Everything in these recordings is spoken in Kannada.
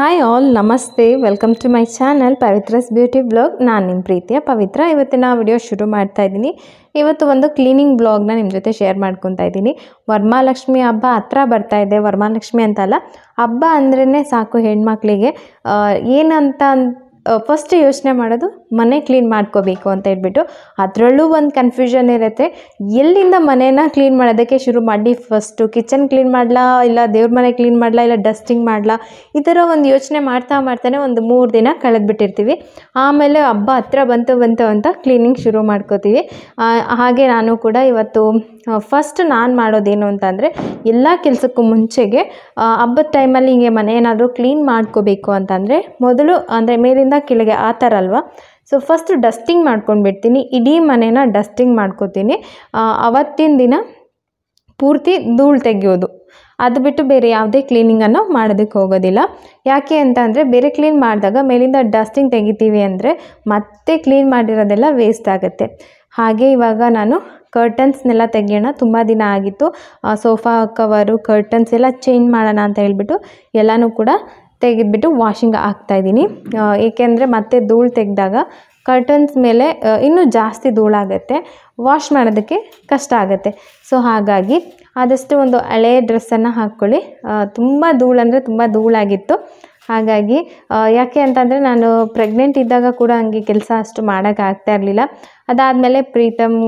ಹಾಯ್ ಆಲ್ ನಮಸ್ತೆ welcome to my channel Pavithra's beauty blog ನಾನು ನಿಮ್ಮ ಪ್ರೀತಿಯ ಪವಿತ್ರ ಇವತ್ತಿನ ವಿಡಿಯೋ ಶುರು ಮಾಡ್ತಾ ಇದ್ದೀನಿ ಇವತ್ತು ಒಂದು ಕ್ಲೀನಿಂಗ್ ಬ್ಲಾಗ್ನ ನಿಮ್ಮ ಜೊತೆ ಶೇರ್ ಮಾಡ್ಕೊತಾ ಇದ್ದೀನಿ ವರಮಾಲಕ್ಷ್ಮಿ ಹಬ್ಬ ಹತ್ರ ಬರ್ತಾ ಇದೆ ವರ್ಮಾಲಕ್ಷ್ಮಿ ಅಂತಲ್ಲ ಹಬ್ಬ ಅಂದ್ರೇ ಸಾಕು ಹೆಣ್ಮಕ್ಳಿಗೆ ಏನಂತ ಫಸ್ಟ್ ಯೋಚನೆ ಮಾಡೋದು ಮನೆ ಕ್ಲೀನ್ ಮಾಡ್ಕೋಬೇಕು ಅಂತ ಹೇಳ್ಬಿಟ್ಟು ಅದರಲ್ಲೂ ಒಂದು ಕನ್ಫ್ಯೂಷನ್ ಇರುತ್ತೆ ಎಲ್ಲಿಂದ ಮನೇನ ಕ್ಲೀನ್ ಮಾಡೋದಕ್ಕೆ ಶುರು ಮಾಡಿ ಫಸ್ಟು ಕಿಚನ್ ಕ್ಲೀನ್ ಮಾಡಲಾ ಇಲ್ಲ ದೇವ್ರ ಮನೆ ಕ್ಲೀನ್ ಮಾಡಲಾ ಇಲ್ಲ ಡಸ್ಟಿಂಗ್ ಮಾಡಲಾ ಈ ಥರ ಒಂದು ಯೋಚನೆ ಮಾಡ್ತಾ ಮಾಡ್ತಾನೆ ಒಂದು ಮೂರು ದಿನ ಕಳೆದ್ಬಿಟ್ಟಿರ್ತೀವಿ ಆಮೇಲೆ ಹಬ್ಬ ಹತ್ರ ಬಂತು ಬಂತು ಅಂತ ಕ್ಲೀನಿಂಗ್ ಶುರು ಮಾಡ್ಕೋತೀವಿ ಹಾಗೆ ನಾನು ಕೂಡ ಇವತ್ತು ಫಸ್ಟ್ ನಾನು ಮಾಡೋದೇನು ಅಂತಂದರೆ ಎಲ್ಲ ಕೆಲಸಕ್ಕೂ ಮುಂಚೆಗೆ ಹಬ್ಬದ ಟೈಮಲ್ಲಿ ಹಿಂಗೆ ಮನೆ ಏನಾದರೂ ಕ್ಲೀನ್ ಮಾಡ್ಕೋಬೇಕು ಅಂತಂದರೆ ಮೊದಲು ಅಂದರೆ ಮೇಲಿಂದ ಕೆಳಗೆ ಆ ಥರ ಅಲ್ವಾ ಸೊ ಫಸ್ಟ್ ಡಸ್ಟಿಂಗ್ ಮಾಡ್ಕೊಂಡ್ಬಿಡ್ತೀನಿ ಇಡೀ ಮನೇನ ಡಸ್ಟಿಂಗ್ ಮಾಡ್ಕೋತೀನಿ ಅವತ್ತಿನ ದಿನ ಪೂರ್ತಿ ಧೂಳು ತೆಗೆಯೋದು ಅದು ಬಿಟ್ಟು ಬೇರೆ ಯಾವುದೇ ಕ್ಲೀನಿಂಗನ್ನು ಮಾಡೋದಕ್ಕೆ ಹೋಗೋದಿಲ್ಲ ಯಾಕೆ ಅಂತ ಅಂದರೆ ಬೇರೆ ಕ್ಲೀನ್ ಮಾಡಿದಾಗ ಮೇಲಿಂದ ಡಸ್ಟಿಂಗ್ ತೆಗಿತೀವಿ ಅಂದರೆ ಮತ್ತೆ ಕ್ಲೀನ್ ಮಾಡಿರೋದೆಲ್ಲ ವೇಸ್ಟ್ ಆಗುತ್ತೆ ಹಾಗೆ ಇವಾಗ ನಾನು ಕರ್ಟನ್ಸ್ನೆಲ್ಲ ತೆಗೆಯೋಣ ತುಂಬ ದಿನ ಆಗಿತ್ತು ಸೋಫಾ ಕವರು ಕರ್ಟನ್ಸ್ ಎಲ್ಲ ಚೇಂಜ್ ಮಾಡೋಣ ಅಂತ ಹೇಳ್ಬಿಟ್ಟು ಎಲ್ಲನೂ ಕೂಡ ತೆಗೆದ್ಬಿಟ್ಟು ವಾಷಿಂಗ್ ಹಾಕ್ತಾಯಿದ್ದೀನಿ ಏಕೆಂದರೆ ಮತ್ತೆ ಧೂಳು ತೆಗೆದಾಗ ಕರ್ಟನ್ಸ್ ಮೇಲೆ ಇನ್ನೂ ಜಾಸ್ತಿ ಧೂಳಾಗತ್ತೆ ವಾಶ್ ಮಾಡೋದಕ್ಕೆ ಕಷ್ಟ ಆಗುತ್ತೆ ಸೊ ಹಾಗಾಗಿ ಆದಷ್ಟು ಒಂದು ಹಳೆಯ ಡ್ರೆಸ್ಸನ್ನು ಹಾಕ್ಕೊಳ್ಳಿ ತುಂಬ ಧೂಳಂದರೆ ತುಂಬ ಧೂಳಾಗಿತ್ತು ಹಾಗಾಗಿ ಯಾಕೆ ಅಂತಂದರೆ ನಾನು ಪ್ರೆಗ್ನೆಂಟ್ ಇದ್ದಾಗ ಕೂಡ ಹಂಗೆ ಕೆಲಸ ಅಷ್ಟು ಮಾಡೋಕ್ಕಾಗ್ತಾ ಇರಲಿಲ್ಲ ಅದಾದಮೇಲೆ ಪ್ರೀತಮ್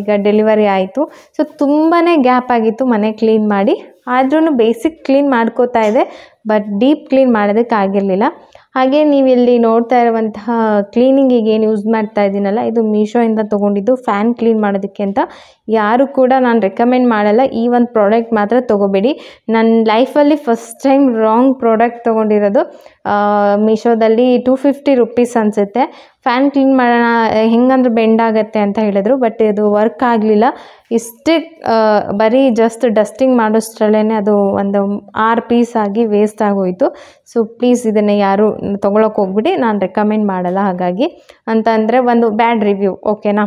ಈಗ ಡೆಲಿವರಿ ಆಯಿತು ಸೊ ತುಂಬಾ ಗ್ಯಾಪ್ ಆಗಿತ್ತು ಮನೆ ಕ್ಲೀನ್ ಮಾಡಿ ಆದ್ರೂ ಬೇಸಿಕ್ ಕ್ಲೀನ್ ಮಾಡ್ಕೋತಾ ಇದೆ ಬಟ್ ಡೀಪ್ ಕ್ಲೀನ್ ಮಾಡೋದಕ್ಕಾಗಿರಲಿಲ್ಲ ಹಾಗೆ ನೀವು ಇಲ್ಲಿ ನೋಡ್ತಾ ಇರುವಂತಹ ಕ್ಲೀನಿಂಗಿಗೆ ಏನು ಯೂಸ್ ಮಾಡ್ತಾ ಇದ್ದೀನಲ್ಲ ಇದು ಮೀಶೋಯಿಂದ ತೊಗೊಂಡಿದ್ದು ಫ್ಯಾನ್ ಕ್ಲೀನ್ ಮಾಡೋದಕ್ಕೆ ಅಂತ ಯಾರು ಕೂಡ ನಾನು ರೆಕಮೆಂಡ್ ಮಾಡಲ್ಲ ಈ ಒಂದು ಪ್ರಾಡಕ್ಟ್ ಮಾತ್ರ ತೊಗೋಬೇಡಿ ನನ್ನ ಲೈಫಲ್ಲಿ ಫಸ್ಟ್ ಟೈಮ್ ರಾಂಗ್ ಪ್ರಾಡಕ್ಟ್ ತೊಗೊಂಡಿರೋದು ಮೀಶೋದಲ್ಲಿ ಟೂ ಫಿಫ್ಟಿ ರುಪೀಸ್ ಅನಿಸುತ್ತೆ ಫ್ಯಾನ್ ಕ್ಲೀನ್ ಮಾಡೋಣ ಹೆಂಗಂದ್ರೆ ಬೆಂಡ್ ಆಗುತ್ತೆ ಅಂತ ಹೇಳಿದ್ರು ಬಟ್ ಇದು ವರ್ಕ್ ಆಗಲಿಲ್ಲ ಇಷ್ಟೇ ಬರೀ ಜಸ್ಟ್ ಡಸ್ಟಿಂಗ್ ಮಾಡೋಷ್ಟರಲ್ಲೇ ಅದು ಒಂದು ಆರು ಪೀಸ್ ಆಗಿ ವೇಸ್ಟ್ ಆಗೋಯಿತು ಸೊ ಪ್ಲೀಸ್ ಇದನ್ನು ಯಾರು ತೊಗೊಳಕ್ಕೆ ಹೋಗ್ಬಿಡಿ ನಾನು ರೆಕಮೆಂಡ್ ಮಾಡಲ್ಲ ಹಾಗಾಗಿ ಅಂತಂದರೆ ಒಂದು ಬ್ಯಾಡ್ ರಿವ್ಯೂ ಓಕೆನಾ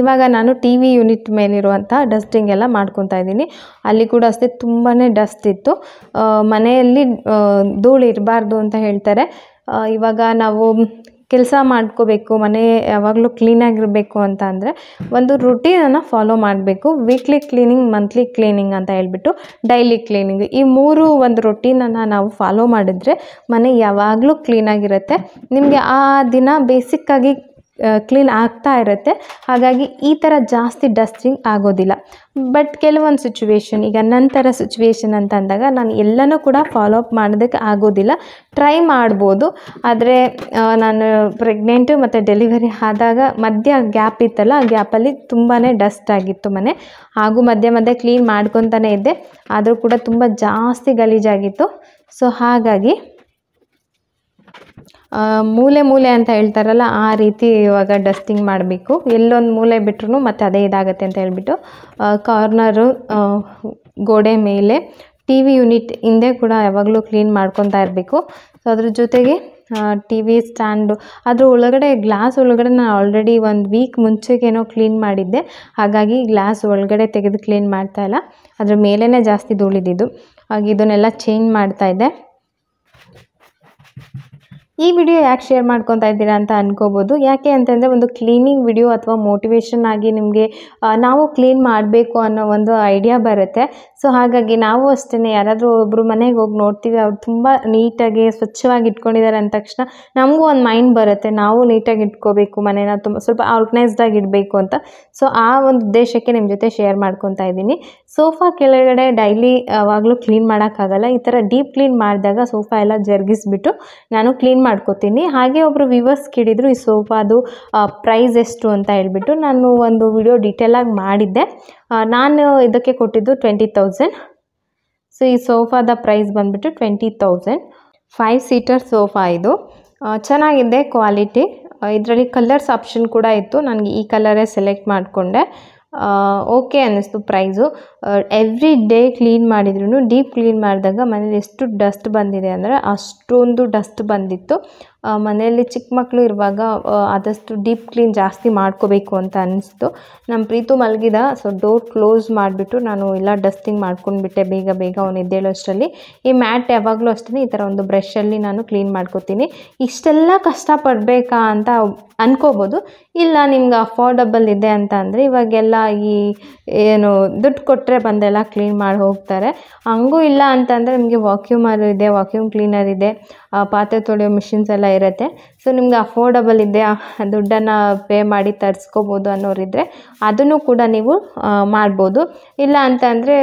ಇವಾಗ ನಾನು ಟಿ ವಿ ಯೂನಿಟ್ ಮೇಲಿರುವಂಥ ಡಸ್ಟಿಂಗ್ ಎಲ್ಲ ಮಾಡ್ಕೊತಾ ಇದ್ದೀನಿ ಅಲ್ಲಿ ಕೂಡ ಅಷ್ಟೇ ತುಂಬಾ ಡಸ್ಟ್ ಇತ್ತು ಮನೆಯಲ್ಲಿ ಧೂಳು ಇರಬಾರ್ದು ಅಂತ ಹೇಳ್ತಾರೆ ಇವಾಗ ನಾವು ಕೆಲಸ ಮಾಡ್ಕೋಬೇಕು ಮನೆ ಯಾವಾಗಲೂ ಕ್ಲೀನಾಗಿರಬೇಕು ಅಂತ ಅಂದರೆ ಒಂದು ರುಟೀನನ್ನು ಫಾಲೋ ಮಾಡಬೇಕು ವೀಕ್ಲಿ ಕ್ಲೀನಿಂಗ್ ಮಂತ್ಲಿ ಕ್ಲೀನಿಂಗ್ ಅಂತ ಹೇಳ್ಬಿಟ್ಟು ಡೈಲಿ ಕ್ಲೀನಿಂಗ್ ಈ ಮೂರು ಒಂದು ರೊಟೀನನ್ನು ನಾವು ಫಾಲೋ ಮಾಡಿದರೆ ಮನೆ ಯಾವಾಗಲೂ ಕ್ಲೀನಾಗಿರುತ್ತೆ ನಿಮಗೆ ಆ ದಿನ ಬೇಸಿಕ್ಕಾಗಿ ಕ್ಲೀನ್ ಆಗ್ತಾ ಇರುತ್ತೆ ಹಾಗಾಗಿ ಈ ಥರ ಜಾಸ್ತಿ ಡಸ್ಟಿಂಗ್ ಆಗೋದಿಲ್ಲ ಬಟ್ ಕೆಲವೊಂದು ಸಿಚುವೇಶನ್ ಈಗ ನಂತರ ಸಿಚುವೇಶನ್ ಅಂತ ಅಂದಾಗ ನಾನು ಎಲ್ಲನೂ ಕೂಡ ಫಾಲೋ ಅಪ್ ಮಾಡೋದಕ್ಕೆ ಆಗೋದಿಲ್ಲ ಟ್ರೈ ಮಾಡ್ಬೋದು ಆದರೆ ನಾನು ಪ್ರೆಗ್ನೆಂಟು ಮತ್ತು ಡೆಲಿವರಿ ಆದಾಗ ಮಧ್ಯ ಗ್ಯಾಪ್ ಇತ್ತಲ್ಲ ಆ ಗ್ಯಾಪಲ್ಲಿ ತುಂಬಾ ಡಸ್ಟ್ ಆಗಿತ್ತು ಮನೆ ಹಾಗೂ ಮಧ್ಯೆ ಮಧ್ಯೆ ಕ್ಲೀನ್ ಮಾಡ್ಕೊತಾನೆ ಇದ್ದೆ ಆದರೂ ಕೂಡ ತುಂಬ ಜಾಸ್ತಿ ಗಲೀಜಾಗಿತ್ತು ಸೊ ಹಾಗಾಗಿ ಮೂಲೆ ಮೂಲೆ ಅಂತ ಹೇಳ್ತಾರಲ್ಲ ಆ ರೀತಿ ಇವಾಗ ಡಸ್ಟಿಂಗ್ ಮಾಡಬೇಕು ಎಲ್ಲೊಂದು ಮೂಲೆ ಬಿಟ್ರೂ ಮತ್ತೆ ಅದೇ ಇದಾಗುತ್ತೆ ಅಂತ ಹೇಳ್ಬಿಟ್ಟು ಕಾರ್ನರು ಗೋಡೆ ಮೇಲೆ ಟಿ ವಿ ಯೂನಿಟ್ ಹಿಂದೆ ಕೂಡ ಯಾವಾಗಲೂ ಕ್ಲೀನ್ ಮಾಡ್ಕೊತಾ ಇರಬೇಕು ಸೊ ಅದ್ರ ಜೊತೆಗೆ ಟಿ ವಿ ಸ್ಟ್ಯಾಂಡು ಅದ್ರ ಒಳಗಡೆ ಗ್ಲಾಸ್ ಒಳಗಡೆ ನಾನು ಆಲ್ರೆಡಿ ಒಂದು ವೀಕ್ ಮುಂಚೆಗೇನೋ ಕ್ಲೀನ್ ಮಾಡಿದ್ದೆ ಹಾಗಾಗಿ ಗ್ಲಾಸ್ ಒಳಗಡೆ ತೆಗೆದು ಕ್ಲೀನ್ ಮಾಡ್ತಾ ಇಲ್ಲ ಅದ್ರ ಮೇಲೇ ಜಾಸ್ತಿ ಧೂಳಿದ್ದು ಹಾಗೆ ಇದನ್ನೆಲ್ಲ ಚೇಂಜ್ ಮಾಡ್ತಾ ಇದ್ದೆ ಈ ವಿಡಿಯೋ ಯಾಕೆ ಶೇರ್ ಮಾಡ್ಕೊತಾ ಇದ್ದೀರಾ ಅಂತ ಅನ್ಕೋಬೋದು ಯಾಕೆ ಅಂತಂದರೆ ಒಂದು ಕ್ಲೀನಿಂಗ್ ವಿಡಿಯೋ ಅಥವಾ ಮೋಟಿವೇಶನ್ ಆಗಿ ನಿಮಗೆ ನಾವು ಕ್ಲೀನ್ ಮಾಡಬೇಕು ಅನ್ನೋ ಒಂದು ಐಡಿಯಾ ಬರುತ್ತೆ ಸೊ ಹಾಗಾಗಿ ನಾವು ಅಷ್ಟೇ ಯಾರಾದರೂ ಒಬ್ಬರು ಮನೆಗೆ ಹೋಗಿ ನೋಡ್ತೀವಿ ಅವ್ರು ತುಂಬ ನೀಟಾಗಿ ಸ್ವಚ್ಛವಾಗಿ ಇಟ್ಕೊಂಡಿದ್ದಾರೆ ಅಂದ ತಕ್ಷಣ ನಮಗೂ ಒಂದು ಮೈಂಡ್ ಬರುತ್ತೆ ನಾವು ನೀಟಾಗಿ ಇಟ್ಕೋಬೇಕು ಮನೇನ ತುಂಬ ಸ್ವಲ್ಪ ಆಗಿ ಇಡಬೇಕು ಅಂತ ಸೊ ಆ ಒಂದು ಉದ್ದೇಶಕ್ಕೆ ನಿಮ್ಮ ಜೊತೆ ಶೇರ್ ಮಾಡ್ಕೊತಾ ಇದ್ದೀನಿ ಸೋಫಾ ಕೆಳಗಡೆ ಡೈಲಿ ಯಾವಾಗಲೂ ಕ್ಲೀನ್ ಮಾಡೋಕ್ಕಾಗಲ್ಲ ಈ ಥರ ಡೀಪ್ ಕ್ಲೀನ್ ಮಾಡಿದಾಗ ಸೋಫಾ ಎಲ್ಲ ಜರ್ಗಿಸ್ಬಿಟ್ಟು ನಾನು ಕ್ಲೀನ್ ಮಾಡ್ಕೋತೀನಿ ಹಾಗೆ ಒಬ್ಬರು ವಿವರ್ಸ್ ಕೇಳಿದರು ಈ ಸೋಫಾದು ಪ್ರೈಸ್ ಎಷ್ಟು ಅಂತ ಹೇಳ್ಬಿಟ್ಟು ನಾನು ಒಂದು ವಿಡಿಯೋ ಡೀಟೇಲಾಗಿ ಮಾಡಿದ್ದೆ ನಾನು ಇದಕ್ಕೆ ಕೊಟ್ಟಿದ್ದು ಟ್ವೆಂಟಿ ತೌಸಂಡ್ ಸೊ ಈ ಸೋಫಾದ ಪ್ರೈಸ್ ಬಂದುಬಿಟ್ಟು twenty thousand five seater sofa ಇದು ಚೆನ್ನಾಗಿದೆ ಕ್ವಾಲಿಟಿ ಇದರಲ್ಲಿ ಕಲರ್ಸ್ ಆಪ್ಷನ್ ಕೂಡ ಇತ್ತು ನನಗೆ ಈ ಕಲರೇ ಸೆಲೆಕ್ಟ್ ಮಾಡಿಕೊಂಡೆ ಓಕೆ ಅನ್ನಿಸ್ತು ಪ್ರೈಸು ಎವ್ರಿ ಡೇ ಕ್ಲೀನ್ ಮಾಡಿದ್ರು ಡೀಪ್ ಕ್ಲೀನ್ ಮಾಡಿದಾಗ ಮನೇಲಿ ಎಷ್ಟು ಡಸ್ಟ್ ಬಂದಿದೆ ಅಂದರೆ ಅಷ್ಟೊಂದು ಡಸ್ಟ್ ಬಂದಿತ್ತು ಮನೆಯಲ್ಲಿ ಚಿಕ್ಕ ಮಕ್ಕಳು ಇರುವಾಗ ಆದಷ್ಟು ಡೀಪ್ ಕ್ಲೀನ್ ಜಾಸ್ತಿ ಮಾಡ್ಕೋಬೇಕು ಅಂತ ಅನ್ನಿಸ್ತು ನಮ್ಮ ಪ್ರೀತು ಮಲಗಿದ ಸೊ ಡೋರ್ ಕ್ಲೋಸ್ ಮಾಡಿಬಿಟ್ಟು ನಾನು ಎಲ್ಲ ಡಸ್ಟಿಂಗ್ ಮಾಡ್ಕೊಂಡ್ಬಿಟ್ಟೆ ಬೇಗ ಬೇಗ ಅವನು ಅಷ್ಟರಲ್ಲಿ ಈ ಮ್ಯಾಟ್ ಯಾವಾಗಲೂ ಅಷ್ಟೇ ಈ ಥರ ಒಂದು ಬ್ರಷಲ್ಲಿ ನಾನು ಕ್ಲೀನ್ ಮಾಡ್ಕೋತೀನಿ ಇಷ್ಟೆಲ್ಲ ಕಷ್ಟಪಡಬೇಕಾ ಅಂತ ಅನ್ಕೋಬೋದು ಇಲ್ಲ ನಿಮ್ಗೆ ಅಫೋರ್ಡಬಲ್ ಇದೆ ಅಂತ ಅಂದರೆ ಇವಾಗೆಲ್ಲ ಈ ಏನು ದುಡ್ಡು ಕೊಟ್ಟರೆ ಬಂದೆಲ್ಲ ಕ್ಲೀನ್ ಮಾಡಿ ಹೋಗ್ತಾರೆ ಹಂಗೂ ಇಲ್ಲ ಅಂತಂದರೆ ನಿಮಗೆ ವಾಕ್ಯೂಮರು ಇದೆ ವಾಕ್ಯೂಮ್ ಕ್ಲೀನರ್ ಇದೆ ಪಾತ್ರೆ ತೊಳೆಯೋ ಮಿಷಿನ್ಸ್ ಎಲ್ಲ रहते हैं ಸೊ ನಿಮ್ಗೆ ಅಫೋರ್ಡಬಲ್ ಇದೆ ದುಡ್ಡನ್ನು ಪೇ ಮಾಡಿ ತರಿಸ್ಕೋಬೋದು ಅನ್ನೋರಿದ್ದರೆ ಅದನ್ನು ಕೂಡ ನೀವು ಮಾಡ್ಬೋದು ಇಲ್ಲ ಅಂತಂದರೆ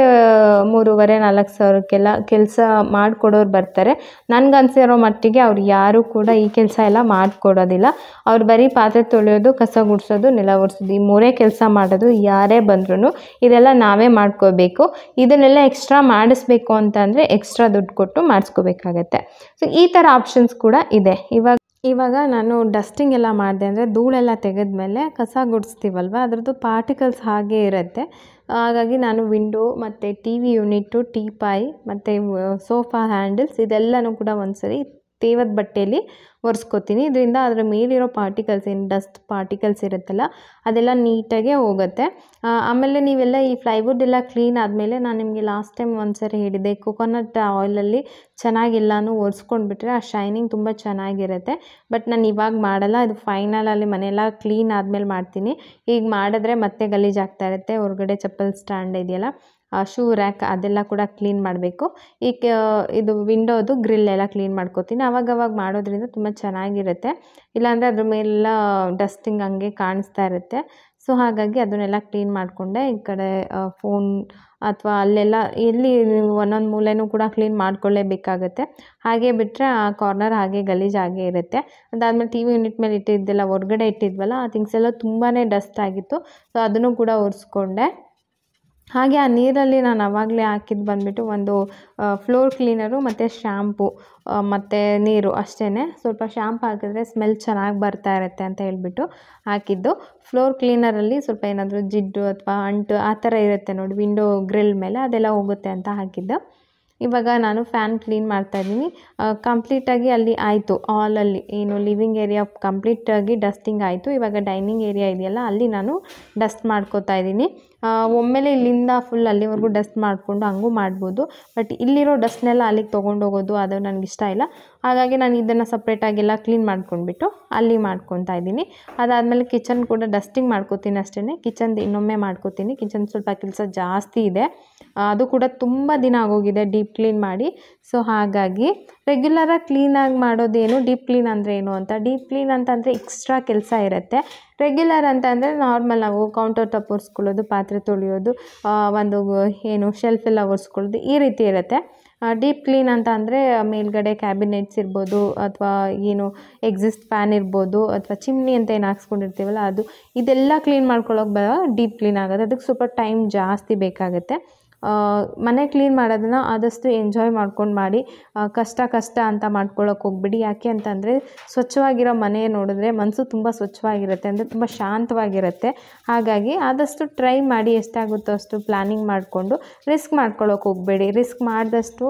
ಮೂರುವರೆ ನಾಲ್ಕು ಸಾವಿರಕ್ಕೆಲ್ಲ ಕೆಲಸ ಮಾಡಿಕೊಡೋರು ಬರ್ತಾರೆ ನನಗನ್ಸಿರೋ ಮಟ್ಟಿಗೆ ಅವ್ರು ಯಾರೂ ಕೂಡ ಈ ಕೆಲಸ ಎಲ್ಲ ಮಾಡಿಕೊಡೋದಿಲ್ಲ ಅವ್ರು ಬರೀ ಪಾತ್ರೆ ತೊಳೆಯೋದು ಕಸ ಗುಡಿಸೋದು ನೆಲ ಒರೆಸೋದು ಈ ಮೂರೇ ಕೆಲಸ ಮಾಡೋದು ಯಾರೇ ಬಂದ್ರೂ ಇದೆಲ್ಲ ನಾವೇ ಮಾಡ್ಕೋಬೇಕು ಇದನ್ನೆಲ್ಲ ಎಕ್ಸ್ಟ್ರಾ ಮಾಡಿಸ್ಬೇಕು ಅಂತಂದರೆ ಎಕ್ಸ್ಟ್ರಾ ದುಡ್ಡು ಕೊಟ್ಟು ಮಾಡಿಸ್ಕೋಬೇಕಾಗತ್ತೆ ಸೊ ಈ ಥರ ಆಪ್ಷನ್ಸ್ ಕೂಡ ಇದೆ ಇವಾಗ ಇವಾಗ ನಾನು ಡಸ್ಟಿಂಗ್ ಎಲ್ಲ ಮಾಡಿದೆ ಅಂದರೆ ಧೂಳೆಲ್ಲ ತೆಗೆದ್ಮೇಲೆ ಕಸ ಗುಡಿಸ್ತೀವಲ್ವ ಅದರದ್ದು ಪಾರ್ಟಿಕಲ್ಸ್ ಹಾಗೆ ಇರುತ್ತೆ ಹಾಗಾಗಿ ನಾನು ವಿಂಡೋ ಮತ್ತು ಟಿ ವಿ ಯೂನಿಟ್ಟು ಟೀಪಾಯಿ ಮತ್ತು ಸೋಫಾ ಹ್ಯಾಂಡಲ್ಸ್ ಇದೆಲ್ಲನೂ ಕೂಡ ಒಂದು ಸರಿ ತೇವದ ಬಟ್ಟೆಯಲ್ಲಿ ಒರೆಸ್ಕೊತೀನಿ ಇದರಿಂದ ಅದರ ಮೇಲಿರೋ ಪಾರ್ಟಿಕಲ್ಸ್ ಏನು ಡಸ್ಟ್ ಪಾರ್ಟಿಕಲ್ಸ್ ಇರುತ್ತಲ್ಲ ಅದೆಲ್ಲ ನೀಟಾಗೆ ಹೋಗುತ್ತೆ ಆಮೇಲೆ ನೀವೆಲ್ಲ ಈ ಫ್ಲೈವುಡ್ ಎಲ್ಲ ಕ್ಲೀನ್ ಆದಮೇಲೆ ನಾನು ನಿಮಗೆ ಲಾಸ್ಟ್ ಟೈಮ್ ಒಂದು ಸರಿ ಹೇಳಿದೆ ಕೊಕೊನಟ್ ಆಯಿಲಲ್ಲಿ ಚೆನ್ನಾಗೆಲ್ಲನೂ ಒರೆಸ್ಕೊಂಡ್ಬಿಟ್ರೆ ಆ ಶೈನಿಂಗ್ ತುಂಬ ಚೆನ್ನಾಗಿರುತ್ತೆ ಬಟ್ ನಾನು ಇವಾಗ ಮಾಡಲ್ಲ ಫೈನಲ್ ಅಲ್ಲಿ ಮನೆಯೆಲ್ಲ ಕ್ಲೀನ್ ಆದಮೇಲೆ ಮಾಡ್ತೀನಿ ಈಗ ಮಾಡಿದ್ರೆ ಮತ್ತೆ ಗಲೀಜಾಗ್ತಾ ಇರುತ್ತೆ ಹೊರಗಡೆ ಚಪ್ಪಲ್ ಸ್ಟ್ಯಾಂಡ್ ಇದೆಯಲ್ಲ ಶೂ ರ್ಯಾಕ್ ಅದೆಲ್ಲ ಕೂಡ ಕ್ಲೀನ್ ಮಾಡಬೇಕು ಈ ಇದು ವಿಂಡೋದು ಗ್ರಿಲ್ ಎಲ್ಲ ಕ್ಲೀನ್ ಮಾಡ್ಕೋತೀನಿ ಅವಾಗವಾಗ ಮಾಡೋದ್ರಿಂದ ತುಂಬ ಚೆನ್ನಾಗಿರುತ್ತೆ ಇಲ್ಲಾಂದರೆ ಅದ್ರ ಮೇಲೆಲ್ಲ ಡಸ್ಟಿಂಗ್ ಹಂಗೆ ಕಾಣಿಸ್ತಾ ಇರುತ್ತೆ ಸೊ ಹಾಗಾಗಿ ಅದನ್ನೆಲ್ಲ ಕ್ಲೀನ್ ಮಾಡಿಕೊಂಡೆ ಈ ಕಡೆ ಫೋನ್ ಅಥವಾ ಅಲ್ಲೆಲ್ಲ ಎಲ್ಲಿ ಒಂದೊಂದು ಮೂಲೆನೂ ಕೂಡ ಕ್ಲೀನ್ ಮಾಡ್ಕೊಳ್ಳೇಬೇಕಾಗತ್ತೆ ಹಾಗೆ ಬಿಟ್ಟರೆ ಆ ಕಾರ್ನರ್ ಹಾಗೆ ಆಗೇ ಇರುತ್ತೆ ಅದಾದಮೇಲೆ ಟಿ ವಿ ಯೂನಿಟ್ ಮೇಲೆ ಇಟ್ಟಿದ್ದೆಲ್ಲ ಹೊರಗಡೆ ಇಟ್ಟಿದ್ವಲ್ಲ ಆ ಥಿಂಗ್ಸ್ ಎಲ್ಲ ತುಂಬಾ ಡಸ್ಟ್ ಆಗಿತ್ತು ಸೊ ಅದನ್ನು ಕೂಡ ಒರೆಸ್ಕೊಂಡೆ ಹಾಗೆ ಆ ನೀರಲ್ಲಿ ನಾನು ಆವಾಗಲೇ ಹಾಕಿದ್ದು ಬಂದುಬಿಟ್ಟು ಒಂದು ಫ್ಲೋರ್ ಕ್ಲೀನರು ಮತ್ತು ಶ್ಯಾಂಪು ಮತ್ತು ನೀರು ಅಷ್ಟೇ ಸ್ವಲ್ಪ ಶ್ಯಾಂಪು ಹಾಕಿದ್ರೆ ಸ್ಮೆಲ್ ಚೆನ್ನಾಗಿ ಬರ್ತಾ ಇರುತ್ತೆ ಅಂತ ಹೇಳಿಬಿಟ್ಟು ಹಾಕಿದ್ದು ಫ್ಲೋರ್ ಕ್ಲೀನರಲ್ಲಿ ಸ್ವಲ್ಪ ಏನಾದರೂ ಜಿಡ್ಡು ಅಥವಾ ಅಂಟು ಆ ಥರ ಇರುತ್ತೆ ನೋಡಿ ವಿಂಡೋ ಗ್ರಿಲ್ ಮೇಲೆ ಅದೆಲ್ಲ ಹೋಗುತ್ತೆ ಅಂತ ಹಾಕಿದ್ದು ಇವಾಗ ನಾನು ಫ್ಯಾನ್ ಕ್ಲೀನ್ ಮಾಡ್ತಾಯಿದ್ದೀನಿ ಕಂಪ್ಲೀಟಾಗಿ ಅಲ್ಲಿ ಆಯಿತು ಹಾಲಲ್ಲಿ ಏನು ಲಿವಿಂಗ್ ಏರಿಯಾ ಕಂಪ್ಲೀಟಾಗಿ ಡಸ್ಟಿಂಗ್ ಆಯಿತು ಇವಾಗ ಡೈನಿಂಗ್ ಏರಿಯಾ ಇದೆಯಲ್ಲ ಅಲ್ಲಿ ನಾನು ಡಸ್ಟ್ ಮಾಡ್ಕೋತಾ ಇದ್ದೀನಿ ಒಮ್ಮೆಲೆ ಇಲ್ಲಿಂದ ಫುಲ್ ಅಲ್ಲಿವರೆಗೂ ಡಸ್ಟ್ ಮಾಡಿಕೊಂಡು ಹಂಗೂ ಮಾಡ್ಬೋದು ಬಟ್ ಇಲ್ಲಿರೋ ಡಸ್ಟ್ನೆಲ್ಲ ಅಲ್ಲಿಗೆ ತೊಗೊಂಡೋಗೋದು ಅದು ನನಗೆ ಇಷ್ಟ ಇಲ್ಲ ಹಾಗಾಗಿ ನಾನು ಇದನ್ನು ಸಪ್ರೇಟಾಗೆಲ್ಲ ಕ್ಲೀನ್ ಮಾಡ್ಕೊಂಡ್ಬಿಟ್ಟು ಅಲ್ಲಿ ಮಾಡ್ಕೊತಾ ಇದ್ದೀನಿ ಅದಾದಮೇಲೆ ಕಿಚನ್ ಕೂಡ ಡಸ್ಟಿಂಗ್ ಮಾಡ್ಕೋತೀನಿ ಅಷ್ಟೇ ಕಿಚನ್ದು ಇನ್ನೊಮ್ಮೆ ಮಾಡ್ಕೋತೀನಿ ಕಿಚನ್ ಸ್ವಲ್ಪ ಕೆಲಸ ಜಾಸ್ತಿ ಇದೆ ಅದು ಕೂಡ ತುಂಬ ದಿನ ಆಗೋಗಿದೆ ಡೀಪ್ ಕ್ಲೀನ್ ಮಾಡಿ ಸೊ ಹಾಗಾಗಿ ರೆಗ್ಯುಲರಾಗಿ ಕ್ಲೀನಾಗಿ ಮಾಡೋದೇನು ಡೀಪ್ ಕ್ಲೀನ್ ಅಂದರೆ ಏನು ಅಂತ ಡೀಪ್ ಕ್ಲೀನ್ ಅಂತಂದರೆ ಎಕ್ಸ್ಟ್ರಾ ಕೆಲಸ ಇರುತ್ತೆ ರೆಗ್ಯುಲರ್ ಅಂತ ಅಂದರೆ ನಾರ್ಮಲ್ ನಾವು ಕೌಂಟರ್ ಟಾಪ್ ಒರೆಸ್ಕೊಳ್ಳೋದು ಪಾತ್ರೆ ತೊಳೆಯೋದು ಒಂದು ಏನು ಶೆಲ್ಫೆಲ್ಲ ಒರೆಸ್ಕೊಳ್ಳೋದು ಈ ರೀತಿ ಇರುತ್ತೆ ಡೀಪ್ ಕ್ಲೀನ್ ಅಂತ ಅಂದರೆ ಮೇಲ್ಗಡೆ ಕ್ಯಾಬಿನೆಟ್ಸ್ ಇರ್ಬೋದು ಅಥವಾ ಏನು ಎಕ್ಸಿಸ್ಟ್ ಫ್ಯಾನ್ ಇರ್ಬೋದು ಅಥವಾ ಚಿಮ್ನಿ ಅಂತ ಏನು ಹಾಕ್ಸ್ಕೊಂಡಿರ್ತೀವಲ್ಲ ಅದು ಇದೆಲ್ಲ ಕ್ಲೀನ್ ಮಾಡ್ಕೊಳ್ಳೋಕೆ ಬರೋ ಡೀಪ್ ಕ್ಲೀನ್ ಆಗುತ್ತೆ ಅದಕ್ಕೆ ಸ್ವಲ್ಪ ಟೈಮ್ ಜಾಸ್ತಿ ಬೇಕಾಗುತ್ತೆ ಮನೆ ಕ್ಲೀನ್ ಮಾಡೋದನ್ನು ಆದಷ್ಟು ಎಂಜಾಯ್ ಮಾಡ್ಕೊಂಡು ಮಾಡಿ ಕಷ್ಟ ಕಷ್ಟ ಅಂತ ಮಾಡ್ಕೊಳ್ಳೋಕೆ ಹೋಗ್ಬಿಡಿ ಯಾಕೆ ಅಂತಂದರೆ ಸ್ವಚ್ಛವಾಗಿರೋ ಮನೆ ನೋಡಿದ್ರೆ ಮನಸ್ಸು ತುಂಬ ಸ್ವಚ್ಛವಾಗಿರುತ್ತೆ ಅಂದರೆ ತುಂಬ ಶಾಂತವಾಗಿರುತ್ತೆ ಹಾಗಾಗಿ ಆದಷ್ಟು ಟ್ರೈ ಮಾಡಿ ಎಷ್ಟಾಗುತ್ತೋ ಅಷ್ಟು ಪ್ಲ್ಯಾನಿಂಗ್ ಮಾಡಿಕೊಂಡು ರಿಸ್ಕ್ ಮಾಡ್ಕೊಳ್ಳೋಕೆ ಹೋಗ್ಬೇಡಿ ರಿಸ್ಕ್ ಮಾಡಿದಷ್ಟು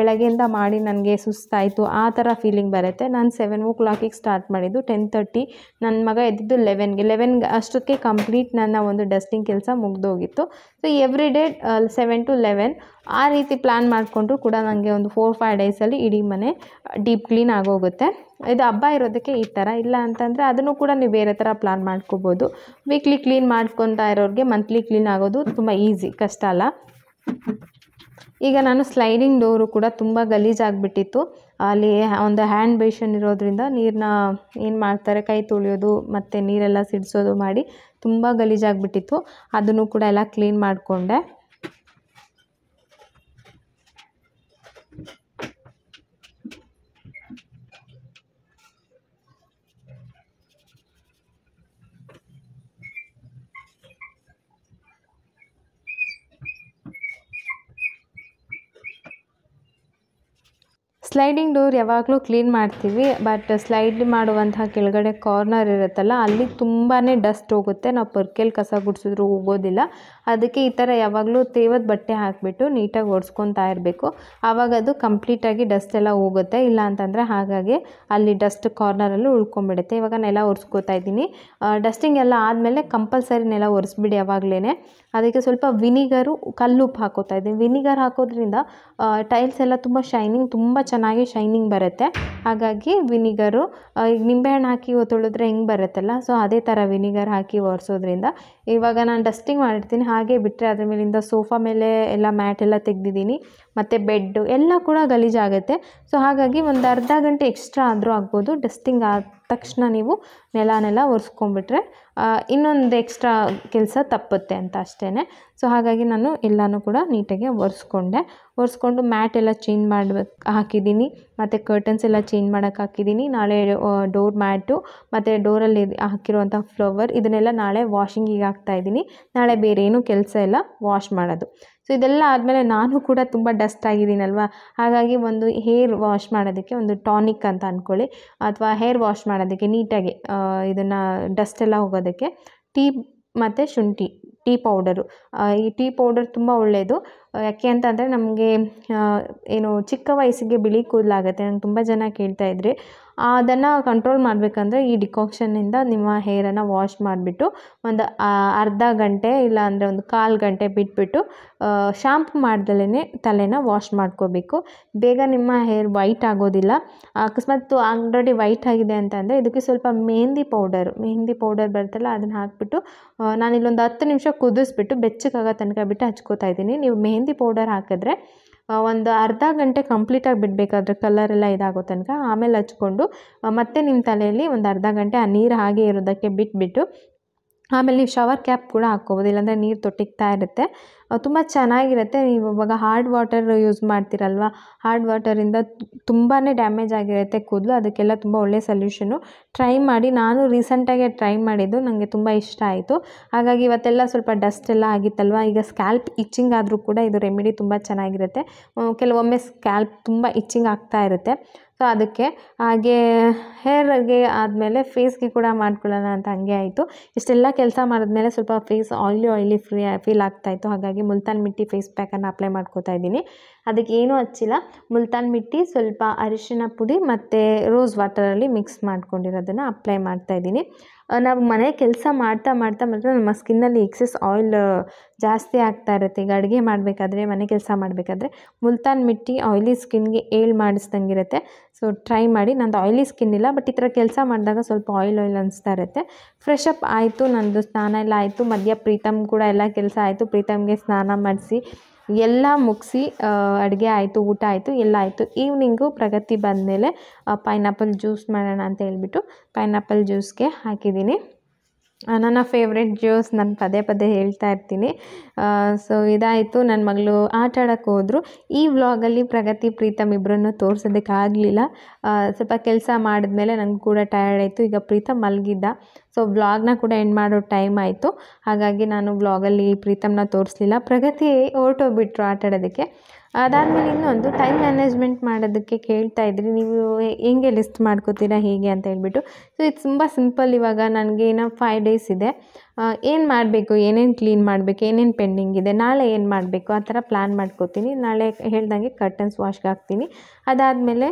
ಬೆಳಗ್ಗೆಯಿಂದ ಮಾಡಿ ನನಗೆ ಸುಸ್ತಾಯಿತು ಆ ಥರ ಫೀಲಿಂಗ್ ಬರುತ್ತೆ ನಾನು ಸೆವೆನ್ ಓ ಕ್ಲಾಕಿಗೆ ಸ್ಟಾರ್ಟ್ ಮಾಡಿದ್ದು ಟೆನ್ ತರ್ಟಿ ನನ್ನ ಮಗ ಎದ್ದಿದ್ದು ಲೆವೆನ್ಗೆ ಲೆವೆನ್ಗೆ ಅಷ್ಟಕ್ಕೆ ಕಂಪ್ಲೀಟ್ ನನ್ನ ಒಂದು ಡಸ್ಟಿಂಗ್ ಕೆಲಸ ಮುಗ್ದೋಗಿತ್ತು so every day seven to eleven ಆ ರೀತಿ ಪ್ಲ್ಯಾನ್ ಮಾಡಿಕೊಂಡ್ರು ಕೂಡ ನನಗೆ ಒಂದು ಫೋರ್ ಫೈವ್ ಡೇಸಲ್ಲಿ ಇಡೀ ಮನೆ ಡೀಪ್ ಕ್ಲೀನ್ ಆಗೋಗುತ್ತೆ ಇದು ಹಬ್ಬ ಇರೋದಕ್ಕೆ ಈ ಥರ ಇಲ್ಲ ಅಂತಂದರೆ ಅದನ್ನು ಕೂಡ ನೀವು ಬೇರೆ ಥರ ಪ್ಲ್ಯಾನ್ ಮಾಡ್ಕೋಬೋದು ವೀಕ್ಲಿ ಕ್ಲೀನ್ ಮಾಡ್ಕೊತಾ ಇರೋರಿಗೆ ಮಂತ್ಲಿ ಕ್ಲೀನ್ ಆಗೋದು ತುಂಬ ಈಸಿ ಕಷ್ಟ ಅಲ್ಲ ಈಗ ನಾನು ಸ್ಲೈಡಿಂಗ್ ಡೋರು ಕೂಡ ತುಂಬ ಗಲೀಜಾಗಿಬಿಟ್ಟಿತ್ತು ಅಲ್ಲಿ ಒಂದು ಹ್ಯಾಂಡ್ ಬೇಷನ್ ಇರೋದ್ರಿಂದ ನೀರನ್ನ ಏನು ಮಾಡ್ತಾರೆ ಕೈ ತೊಳೆಯೋದು ಮತ್ತು ನೀರೆಲ್ಲ ಸಿಡಿಸೋದು ಮಾಡಿ ತುಂಬ ಗಲೀಜಾಗಿಬಿಟ್ಟಿತ್ತು ಅದನ್ನು ಕೂಡ ಎಲ್ಲ ಕ್ಲೀನ್ ಮಾಡಿಕೊಂಡೆ ಸ್ಲೈಡಿಂಗ್ ಡೋರ್ ಯಾವಾಗಲೂ ಕ್ಲೀನ್ ಮಾಡ್ತೀವಿ ಬಟ್ ಸ್ಲೈಡ್ ಮಾಡುವಂತಹ ಕೆಳಗಡೆ ಕಾರ್ನರ್ ಇರುತ್ತಲ್ಲ ಅಲ್ಲಿ ತುಂಬಾ ಡಸ್ಟ್ ಹೋಗುತ್ತೆ ನಾವು ಪರ್ಕೇಲ್ ಕಸ ಗುಡಿಸಿದ್ರು ಹೋಗೋದಿಲ್ಲ ಅದಕ್ಕೆ ಈ ಥರ ಯಾವಾಗಲೂ ತೇವದ ಬಟ್ಟೆ ಹಾಕಿಬಿಟ್ಟು ನೀಟಾಗಿ ಒರೆಸ್ಕೊತಾ ಇರಬೇಕು ಆವಾಗ ಅದು ಕಂಪ್ಲೀಟಾಗಿ ಡಸ್ಟ್ ಎಲ್ಲ ಹೋಗುತ್ತೆ ಇಲ್ಲ ಅಂತಂದರೆ ಹಾಗಾಗಿ ಅಲ್ಲಿ ಡಸ್ಟ್ ಕಾರ್ನರಲ್ಲೂ ಉಳ್ಕೊಂಬಿಡುತ್ತೆ ಇವಾಗ ನೆಲ ಒರೆಸ್ಕೋತಾ ಇದ್ದೀನಿ ಡಸ್ಟಿಂಗ್ ಎಲ್ಲ ಆದಮೇಲೆ ಕಂಪಲ್ಸರಿ ನೆಲ ಒರೆಸ್ಬಿಡಿ ಯಾವಾಗಲೇ ಅದಕ್ಕೆ ಸ್ವಲ್ಪ ವಿನಿಗರು ಕಲ್ಲುಪ್ಪು ಹಾಕೋತಾ ಇದ್ದೀನಿ ವಿನಿಗರ್ ಹಾಕೋದ್ರಿಂದ ಟೈಲ್ಸ್ ಎಲ್ಲ ತುಂಬ ಶೈನಿಂಗ್ ತುಂಬ ಚೆನ್ನಾಗಿ ಚೆನ್ನಾಗಿ ಶೈನಿಂಗ್ ಬರುತ್ತೆ ಹಾಗಾಗಿ ವಿನಿಗರು ಈಗ ನಿಂಬೆಹಣ್ಣು ಹಾಕಿ ತೊಳೆದ್ರೆ ಹೆಂಗೆ ಬರುತ್ತಲ್ಲ ಸೊ ಅದೇ ಥರ ವಿನಿಗರ್ ಹಾಕಿ ಒರೆಸೋದ್ರಿಂದ ಇವಾಗ ನಾನು ಡಸ್ಟಿಂಗ್ ಮಾಡಿರ್ತೀನಿ ಹಾಗೆ ಬಿಟ್ಟರೆ ಅದ್ರ ಮೇಲಿಂದ ಸೋಫಾ ಮೇಲೆ ಎಲ್ಲ ಮ್ಯಾಟ್ ಎಲ್ಲ ತೆಗೆದಿದ್ದೀನಿ ಮತ್ತು ಬೆಡ್ಡು ಎಲ್ಲ ಕೂಡ ಗಲೀಜಾಗುತ್ತೆ ಸೊ ಹಾಗಾಗಿ ಒಂದು ಅರ್ಧ ಗಂಟೆ ಎಕ್ಸ್ಟ್ರಾ ಆದರೂ ಆಗ್ಬೋದು ಡಸ್ಟಿಂಗ್ ಆದ ತಕ್ಷಣ ನೀವು ನೆಲನೆಲ್ಲ ಒರೆಸ್ಕೊಂಡ್ಬಿಟ್ರೆ ಇನ್ನೊಂದು ಎಕ್ಸ್ಟ್ರಾ ಕೆಲಸ ತಪ್ಪುತ್ತೆ ಅಂತ ಅಷ್ಟೇ ಸೊ ಹಾಗಾಗಿ ನಾನು ಎಲ್ಲನೂ ಕೂಡ ನೀಟಾಗಿ ಒರೆಸ್ಕೊಂಡೆ ಒರೆಸ್ಕೊಂಡು ಮ್ಯಾಟ್ ಎಲ್ಲ ಚೇಂಜ್ ಮಾಡ್ಬೇಕು ಹಾಕಿದ್ದೀನಿ ಮತ್ತು ಕರ್ಟನ್ಸ್ ಎಲ್ಲ ಚೇಂಜ್ ಮಾಡೋಕ್ಕೆ ಹಾಕಿದ್ದೀನಿ ನಾಳೆ ಡೋರ್ ಮ್ಯಾಟು ಮತ್ತು ಡೋರಲ್ಲಿ ಹಾಕಿರುವಂಥ ಫ್ಲವರ್ ಇದನ್ನೆಲ್ಲ ನಾಳೆ ವಾಷಿಂಗಿಗೆ ಹಾಕ್ತಾಯಿದ್ದೀನಿ ನಾಳೆ ಬೇರೆ ಏನೂ ಕೆಲಸ ಎಲ್ಲ ವಾಶ್ ಮಾಡೋದು ಸೊ ಇದೆಲ್ಲ ಆದಮೇಲೆ ನಾನು ಕೂಡ ತುಂಬ ಡಸ್ಟ್ ಆಗಿದ್ದೀನಲ್ವ ಹಾಗಾಗಿ ಒಂದು ಹೇರ್ ವಾಶ್ ಮಾಡೋದಕ್ಕೆ ಒಂದು ಟಾನಿಕ್ ಅಂತ ಅಂದ್ಕೊಳ್ಳಿ ಅಥವಾ ಹೇರ್ ವಾಶ್ ಮಾಡೋದಕ್ಕೆ ನೀಟಾಗಿ ಇದನ್ನು ಡಸ್ಟ್ ಎಲ್ಲ ಹೋಗೋದಕ್ಕೆ ಟೀ ಮತ್ತು ಶುಂಠಿ ಟೀ ಪೌಡರು ಈ ಟೀ ಪೌಡರ್ ತುಂಬ ಒಳ್ಳೆಯದು ಯಾಕೆ ಅಂತಂದರೆ ನಮಗೆ ಏನು ಚಿಕ್ಕ ವಯಸ್ಸಿಗೆ ಬಿಳಿ ಕೂದಲಾಗುತ್ತೆ ನಂಗೆ ತುಂಬ ಜನ ಕೇಳ್ತಾಯಿದ್ರಿ ಅದನ್ನು ಕಂಟ್ರೋಲ್ ಮಾಡಬೇಕಂದ್ರೆ ಈ ಡಿಕಾಕ್ಷನ್ನಿಂದ ನಿಮ್ಮ ಹೇರನ್ನು ವಾಶ್ ಮಾಡಿಬಿಟ್ಟು ಒಂದು ಅರ್ಧ ಗಂಟೆ ಇಲ್ಲ ಅಂದರೆ ಒಂದು ಕಾಲು ಗಂಟೆ ಬಿಟ್ಬಿಟ್ಟು ಶಾಂಪ್ ಮಾಡ್ದಲೇ ತಲೆನ ವಾಶ್ ಮಾಡ್ಕೋಬೇಕು ಬೇಗ ನಿಮ್ಮ ಹೇರ್ ವೈಟ್ ಆಗೋದಿಲ್ಲ ಅಕಸ್ಮಾತ್ ಆಲ್ರೆಡಿ ವೈಟ್ ಆಗಿದೆ ಅಂತಂದರೆ ಇದಕ್ಕೆ ಸ್ವಲ್ಪ ಮೆಹಂದಿ ಪೌಡರ್ ಮೆಹಂದಿ ಪೌಡರ್ ಬರುತ್ತಲ್ಲ ಅದನ್ನು ಹಾಕಿಬಿಟ್ಟು ನಾನಿಲ್ಲೊಂದು ಹತ್ತು ನಿಮಿಷ ಕುದಿಸ್ಬಿಟ್ಟು ಬೆಚ್ಚಗಾಗೋ ತನಕ ಬಿಟ್ಟು ಹಚ್ಕೋತಾ ಇದ್ದೀನಿ ನೀವು ಮೆಹಂದಿ ಪೌಡರ್ ಹಾಕಿದ್ರೆ ಒಂದು ಅರ್ಧ ಗಂಟೆ ಕಂಪ್ಲೀಟಾಗಿ ಬಿಡಬೇಕಾದ್ರೆ ಕಲರೆಲ್ಲ ಇದಾಗೋ ತನಕ ಆಮೇಲೆ ಹಚ್ಕೊಂಡು ಮತ್ತೆ ನಿಮ್ಮ ತಲೆಯಲ್ಲಿ ಒಂದು ಅರ್ಧ ಗಂಟೆ ಆ ನೀರು ಹಾಗೆ ಇರೋದಕ್ಕೆ ಬಿಟ್ಬಿಟ್ಟು ಆಮೇಲೆ ನೀವು ಶವರ್ ಕ್ಯಾಪ್ ಕೂಡ ಹಾಕ್ಕೋಬೋದು ಇಲ್ಲಾಂದರೆ ನೀರು ತೊಟ್ಟಿಗ್ತಾ ಇರುತ್ತೆ ತುಂಬ ಚೆನ್ನಾಗಿರುತ್ತೆ ನೀವು ಇವಾಗ ಹಾರ್ಡ್ ವಾಟರ್ ಯೂಸ್ ಮಾಡ್ತೀರಲ್ವ ಹಾರ್ಡ್ ವಾಟರಿಂದ ತುಂಬಾ ಡ್ಯಾಮೇಜ್ ಆಗಿರುತ್ತೆ ಕೂದಲು ಅದಕ್ಕೆಲ್ಲ ತುಂಬ ಒಳ್ಳೆಯ ಸೊಲ್ಯೂಷನು ಟ್ರೈ ಮಾಡಿ ನಾನು ರೀಸೆಂಟಾಗೆ ಟ್ರೈ ಮಾಡಿದ್ದು ನನಗೆ ತುಂಬ ಇಷ್ಟ ಆಯಿತು ಹಾಗಾಗಿ ಇವತ್ತೆಲ್ಲ ಸ್ವಲ್ಪ ಡಸ್ಟ್ ಎಲ್ಲ ಆಗಿತ್ತಲ್ವ ಈಗ ಸ್ಕ್ಯಾಲ್ಪ್ ಇಚ್ಚಿಂಗ್ ಆದರೂ ಕೂಡ ಇದು ರೆಮಿಡಿ ತುಂಬ ಚೆನ್ನಾಗಿರುತ್ತೆ ಕೆಲವೊಮ್ಮೆ ಸ್ಕ್ಯಾಲ್ಪ್ ತುಂಬ ಇಚ್ಚಿಂಗ್ ಆಗ್ತಾ ಇರುತ್ತೆ ಸೊ ಅದಕ್ಕೆ ಹಾಗೇ ಹೇರ್ಗೆ ಆದಮೇಲೆ ಫೇಸ್ಗೆ ಕೂಡ ಮಾಡ್ಕೊಳ್ಳೋಣ ಅಂತ ಹಂಗೆ ಆಯಿತು ಇಷ್ಟೆಲ್ಲ ಕೆಲಸ ಮಾಡಿದ್ಮೇಲೆ ಸ್ವಲ್ಪ face oily oily free feel ಆಗ್ತಾಯಿತ್ತು ಹಾಗಾಗಿ ಮುಲ್ತಾನ್ ಮಿಟ್ಟಿ ಫೇಸ್ ಪ್ಯಾಕನ್ನು ಅಪ್ಲೈ ಮಾಡ್ಕೋತಾ ಇದ್ದೀನಿ ಅದಕ್ಕೆ ಏನೂ ಹಚ್ಚಿಲ್ಲ ಮುಲ್ತಾನ್ ಮಿಟ್ಟಿ ಸ್ವಲ್ಪ ಅರಿಶಿನ ಪುಡಿ ಮತ್ತು ರೋಸ್ ವಾಟರಲ್ಲಿ ಮಿಕ್ಸ್ ಮಾಡ್ಕೊಂಡಿರೋದನ್ನು ಅಪ್ಲೈ ಮಾಡ್ತಾ ಇದ್ದೀನಿ ನಾವು ಮನೆ ಕೆಲಸ ಮಾಡ್ತಾ ಮಾಡ್ತಾ ಮಾತ್ರ ನಮ್ಮ ಸ್ಕಿನ್ನಲ್ಲಿ ಎಕ್ಸೆಸ್ ಆಯಿಲ್ ಜಾಸ್ತಿ ಆಗ್ತಾ ಇರುತ್ತೆ ಈಗ ಅಡುಗೆ ಮಾಡಬೇಕಾದ್ರೆ ಮನೆ ಕೆಲಸ ಮಾಡಬೇಕಾದ್ರೆ ಮುಲ್ತಾನ್ ಮಿಟ್ಟಿ ಆಯಿಲಿ ಸ್ಕಿನ್ಗೆ ಏಳ್ ಮಾಡಿಸ್ದಂಗೆ ಇರುತ್ತೆ ಸೊ ಟ್ರೈ ಮಾಡಿ ನಂದು ಆಯಿಲಿ ಸ್ಕಿನ್ ಇಲ್ಲ ಬಟ್ ಈ ಥರ ಕೆಲಸ ಮಾಡಿದಾಗ ಸ್ವಲ್ಪ ಆಯಿಲ್ ಆಯಿಲ್ ಅನಿಸ್ತಾ ಇರುತ್ತೆ ಫ್ರೆಶ್ ಅಪ್ ಆಯಿತು ನಂದು ಸ್ನಾನ ಎಲ್ಲ ಆಯಿತು ಮಧ್ಯ ಪ್ರೀತಮ್ ಕೂಡ ಎಲ್ಲ ಕೆಲಸ ಆಯಿತು ಪ್ರೀತಮ್ಗೆ ಸ್ನಾನ ಮಾಡಿಸಿ ಎಲ್ಲ ಮುಗಿಸಿ ಅಡುಗೆ ಆಯಿತು ಊಟ ಆಯಿತು ಎಲ್ಲ ಆಯಿತು ಈವ್ನಿಂಗು ಪ್ರಗತಿ ಬಂದಮೇಲೆ ಪೈನಾಪಲ್ ಜ್ಯೂಸ್ ಮಾಡೋಣ ಅಂತ ಹೇಳ್ಬಿಟ್ಟು ಪೈನಾಪಲ್ ಜ್ಯೂಸ್ಗೆ ಹಾಕಿದ್ದೀನಿ ನನ್ನ ಫೇವ್ರೆಟ್ ಜ್ಯೂಸ್ ನಾನು ಪದೇ ಪದೇ ಹೇಳ್ತಾ ಇರ್ತೀನಿ ಸೊ ಇದಾಯಿತು ನನ್ನ ಮಗಳು ಆಟ ಆಡೋಕ್ಕೆ ಹೋದರು ಈ ವ್ಲಾಗಲ್ಲಿ ಪ್ರಗತಿ ಪ್ರೀತಮ್ ಇಬ್ಬರನ್ನು ತೋರಿಸೋದಕ್ಕಾಗಲಿಲ್ಲ ಸ್ವಲ್ಪ ಕೆಲಸ ಮಾಡಿದ್ಮೇಲೆ ನನಗೆ ಕೂಡ ಟಯರ್ಡ್ ಆಯಿತು ಈಗ ಪ್ರೀತಮ್ ಮಲಗಿದ್ದ ಸೊ ವ್ಲಾಗ್ನ ಕೂಡ ಎಂಡ್ ಮಾಡೋ ಟೈಮ್ ಆಯಿತು ಹಾಗಾಗಿ ನಾನು ವ್ಲಾಗಲ್ಲಿ ಪ್ರೀತಮ್ನ ತೋರಿಸಲಿಲ್ಲ ಪ್ರಗತಿ ಹೊರಟೋಗ್ಬಿಟ್ರು ಆಟ ಆಡೋದಕ್ಕೆ ಅದಾದಮೇಲೆ ಇನ್ನೊಂದು ಟೈಮ್ ಮ್ಯಾನೇಜ್ಮೆಂಟ್ ಮಾಡೋದಕ್ಕೆ ಕೇಳ್ತಾ ಇದ್ರಿ ನೀವು ಹೆಂಗೆ ಲಿಸ್ಟ್ ಮಾಡ್ಕೋತೀರಾ ಹೇಗೆ ಅಂತ ಹೇಳ್ಬಿಟ್ಟು ಸೊ ಇದು ತುಂಬ ಸಿಂಪಲ್ ಇವಾಗ ನನಗೆ ಏನೋ ಫೈವ್ ಡೇಸ್ ಇದೆ ಏನು ಮಾಡಬೇಕು ಏನೇನು ಕ್ಲೀನ್ ಮಾಡಬೇಕು ಏನೇನು ಪೆಂಡಿಂಗ್ ಇದೆ ನಾಳೆ ಏನು ಮಾಡಬೇಕು ಆ ಥರ ಪ್ಲ್ಯಾನ್ ಮಾಡ್ಕೋತೀನಿ ನಾಳೆ ಹೇಳ್ದಂಗೆ ಕರ್ಟನ್ಸ್ ವಾಶ್ಗೆ ಹಾಕ್ತೀನಿ ಅದಾದಮೇಲೆ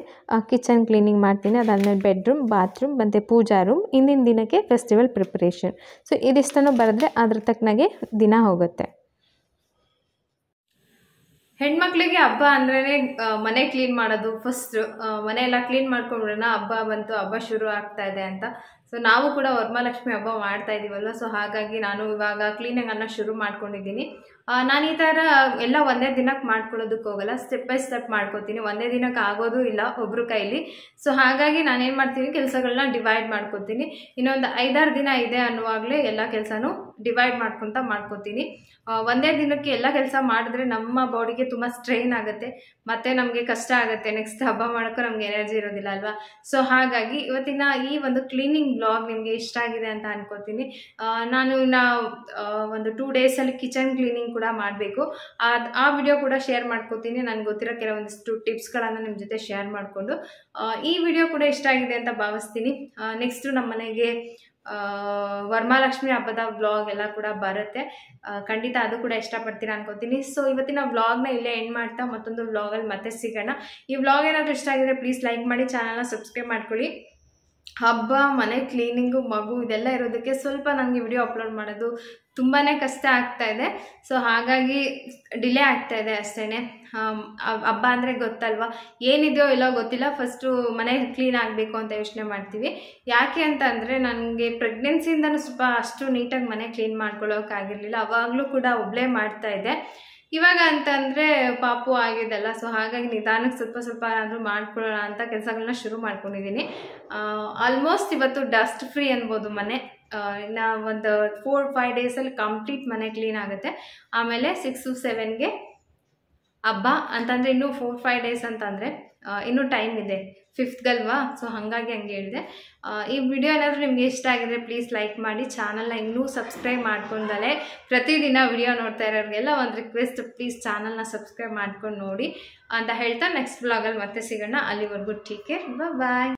ಕಿಚನ್ ಕ್ಲೀನಿಂಗ್ ಮಾಡ್ತೀನಿ ಅದಾದಮೇಲೆ ಬೆಡ್ರೂಮ್ ಬಾತ್ರೂಮ್ ಮತ್ತು ಪೂಜಾ ರೂಮ್ ಇಂದಿನ ದಿನಕ್ಕೆ ಫೆಸ್ಟಿವಲ್ ಪ್ರಿಪ್ರೇಷನ್ ಸೊ ಇದಿಷ್ಟನ್ನು ಬರೆದ್ರೆ ಅದ್ರ ತಕ್ಕನಾಗೆ ದಿನ ಹೋಗುತ್ತೆ ಹೆಣ್ಮಕ್ಳಿಗೆ ಹಬ್ಬ ಅಂದ್ರೇ ಮನೆ ಕ್ಲೀನ್ ಮಾಡೋದು ಫಸ್ಟ್ ಮನೆ ಎಲ್ಲ ಕ್ಲೀನ್ ಮಾಡ್ಕೊಂಡ್ರೆ ಹಬ್ಬ ಬಂತು ಹಬ್ಬ ಶುರು ಆಗ್ತಾ ಇದೆ ಅಂತ ಸೊ ನಾವು ಕೂಡ ವರ್ಮಾಲಕ್ಷ್ಮಿ ಹಬ್ಬ ಮಾಡ್ತಾ ಇದೀವಲ್ಲ ಸೊ ಹಾಗಾಗಿ ನಾನು ಇವಾಗ ಕ್ಲೀನಿಂಗ್ ಅನ್ನ ಶುರು ಮಾಡ್ಕೊಂಡಿದ್ದೀನಿ ನಾನು ಈ ಥರ ಎಲ್ಲ ಒಂದೇ ದಿನಕ್ಕೆ ಮಾಡ್ಕೊಳ್ಳೋದಕ್ಕೆ ಹೋಗಲ್ಲ ಸ್ಟೆಪ್ ಬೈ ಸ್ಟೆಪ್ ಮಾಡ್ಕೋತೀನಿ ಒಂದೇ ದಿನಕ್ಕೆ ಆಗೋದು ಇಲ್ಲ ಒಬ್ಬರು ಕೈಲಿ ಸೊ ಹಾಗಾಗಿ ನಾನೇನು ಮಾಡ್ತೀನಿ ಕೆಲಸಗಳನ್ನ ಡಿವೈಡ್ ಮಾಡ್ಕೋತೀನಿ ಇನ್ನೊಂದು ಐದಾರು ದಿನ ಇದೆ ಅನ್ನುವಾಗಲೇ ಎಲ್ಲ ಕೆಲಸನೂ ಡಿವೈಡ್ ಮಾಡ್ಕೊತ ಮಾಡ್ಕೋತೀನಿ ಒಂದೇ ದಿನಕ್ಕೆ ಎಲ್ಲ ಕೆಲಸ ಮಾಡಿದ್ರೆ ನಮ್ಮ ಬಾಡಿಗೆ ತುಂಬ ಸ್ಟ್ರೈನ್ ಆಗುತ್ತೆ ಮತ್ತು ನಮಗೆ ಕಷ್ಟ ಆಗುತ್ತೆ ನೆಕ್ಸ್ಟ್ ಹಬ್ಬ ಮಾಡೋಕ್ಕೂ ನಮ್ಗೆ ಎನರ್ಜಿ ಇರೋದಿಲ್ಲ ಅಲ್ವಾ ಸೊ ಹಾಗಾಗಿ ಇವತ್ತಿನ ಈ ಒಂದು ಕ್ಲೀನಿಂಗ್ ಬ್ಲಾಗ್ ನಿಮಗೆ ಇಷ್ಟ ಆಗಿದೆ ಅಂತ ಅನ್ಕೋತೀನಿ ನಾನು ಇನ್ನು ಒಂದು ಟೂ ಡೇಸಲ್ಲಿ ಕಿಚನ್ ಕ್ಲೀನಿಂಗ್ ಕೂಡ ಮಾಡಬೇಕು ಅದು ಆ ವಿಡಿಯೋ ಕೂಡ ಶೇರ್ ಮಾಡ್ಕೋತೀನಿ ನನಗೆ ಗೊತ್ತಿರೋ ಕೆಲವೊಂದಿಷ್ಟು ಟಿಪ್ಸ್ಗಳನ್ನು ನಿಮ್ಮ ಜೊತೆ ಶೇರ್ ಮಾಡಿಕೊಂಡು ಈ ವಿಡಿಯೋ ಕೂಡ ಇಷ್ಟ ಆಗಿದೆ ಅಂತ ಭಾವಿಸ್ತೀನಿ ನೆಕ್ಸ್ಟು ನಮ್ಮ ಮನೆಗೆ ವರ್ಮಾಲಕ್ಷ್ಮಿ ಹಬ್ಬದ ವ್ಲಾಗ್ ಎಲ್ಲ ಕೂಡ ಬರುತ್ತೆ ಖಂಡಿತ ಅದು ಕೂಡ ಇಷ್ಟಪಡ್ತೀರಾ ಅನ್ಕೋತೀನಿ ಸೊ ಇವತ್ತಿನ ವ್ಲಾಗ್ನ ಇಲ್ಲೇ ಎಂಡ್ ಮಾಡ್ತಾ ಮತ್ತೊಂದು ವ್ಲಾಗಲ್ಲಿ ಮತ್ತೆ ಸಿಗೋಣ ಈ ವ್ಲಾಗ್ ಏನಾದರೂ ಇಷ್ಟ ಆಗಿದ್ರೆ ಪ್ಲೀಸ್ ಲೈಕ್ ಮಾಡಿ ಚಾನಲ್ನ ಸಬ್ಸ್ಕ್ರೈಬ್ ಮಾಡ್ಕೊಳ್ಳಿ ಹಬ್ಬ ಮನೆ ಕ್ಲೀನಿಂಗು ಮಗು ಇದೆಲ್ಲ ಇರೋದಕ್ಕೆ ಸ್ವಲ್ಪ ನನಗೆ ವಿಡಿಯೋ ಅಪ್ಲೋಡ್ ಮಾಡೋದು ತುಂಬಾ ಕಷ್ಟ ಆಗ್ತಾ ಇದೆ ಸೊ ಹಾಗಾಗಿ ಡಿಲೇ ಆಗ್ತಾ ಇದೆ ಅಷ್ಟೇ ಹಬ್ಬ ಅಂದರೆ ಗೊತ್ತಲ್ವಾ ಏನಿದೆಯೋ ಇಲ್ಲೋ ಗೊತ್ತಿಲ್ಲ ಫಸ್ಟು ಮನೆ ಕ್ಲೀನ್ ಆಗಬೇಕು ಅಂತ ಯೋಚನೆ ಮಾಡ್ತೀವಿ ಯಾಕೆ ಅಂತ ಅಂದರೆ ನನಗೆ ಪ್ರೆಗ್ನೆನ್ಸಿಯಿಂದನೂ ಸ್ವಲ್ಪ ಅಷ್ಟು ನೀಟಾಗಿ ಮನೆ ಕ್ಲೀನ್ ಮಾಡ್ಕೊಳ್ಳೋಕ್ಕಾಗಿರಲಿಲ್ಲ ಅವಾಗಲೂ ಕೂಡ ಒಬ್ಬಳೇ ಇದೆ ಇವಾಗ ಅಂತಂದ್ರೆ ಪಾಪು ಆಗಿದೆಲ್ಲ ಸೊ ಹಾಗಾಗಿ ನಿಧಾನಕ್ಕೆ ಸ್ವಲ್ಪ ಸ್ವಲ್ಪ ಏನಾದರೂ ಮಾಡ್ಕೊಳ್ಳೋಣ ಅಂತ ಕೆಲಸಗಳನ್ನ ಶುರು ಮಾಡ್ಕೊಂಡಿದ್ದೀನಿ ಆಲ್ಮೋಸ್ಟ್ ಇವತ್ತು ಡಸ್ಟ್ ಫ್ರೀ ಅನ್ಬೋದು ಮನೆ ಇನ್ನ ಒಂದು ಫೋರ್ ಫೈವ್ ಡೇಸಲ್ಲಿ ಕಂಪ್ಲೀಟ್ ಮನೆ ಕ್ಲೀನ್ ಆಗುತ್ತೆ ಆಮೇಲೆ ಸಿಕ್ಸ್ ಟು ಸೆವೆನ್ಗೆ ಹಬ್ಬ ಅಂತಂದರೆ ಇನ್ನೂ ಫೋರ್ ಫೈವ್ ಡೇಸ್ ಅಂತಂದರೆ ಇನ್ನೂ ಟೈಮ್ ಇದೆ ಫಿಫ್ತ್ಗಲ್ವಾ ಸೊ ಹಾಗಾಗಿ ಹಂಗೆ ಹೇಳಿದೆ ಈ ವಿಡಿಯೋ ಏನಾದರೂ ನಿಮಗೆ ಇಷ್ಟ ಆಗಿದ್ರೆ ಪ್ಲೀಸ್ ಲೈಕ್ ಮಾಡಿ ಚಾನಲ್ನ ಇನ್ನೂ ಸಬ್ಸ್ಕ್ರೈಬ್ ಮಾಡ್ಕೊಂಡಲೇ ಪ್ರತಿದಿನ ವಿಡಿಯೋ ನೋಡ್ತಾ ಇರೋರಿಗೆಲ್ಲ ಒಂದು ರಿಕ್ವೆಸ್ಟ್ ಪ್ಲೀಸ್ ಚಾನಲ್ನ ಸಬ್ಸ್ಕ್ರೈಬ್ ಮಾಡ್ಕೊಂಡು ನೋಡಿ ಅಂತ ಹೇಳ್ತಾ ನೆಕ್ಸ್ಟ್ ಬ್ಲಾಗಲ್ಲಿ ಮತ್ತೆ ಸಿಗೋಣ ಅಲ್ಲಿವರೆಗೂ ಟೀಕೆ ಬಾ ಬಾಯ್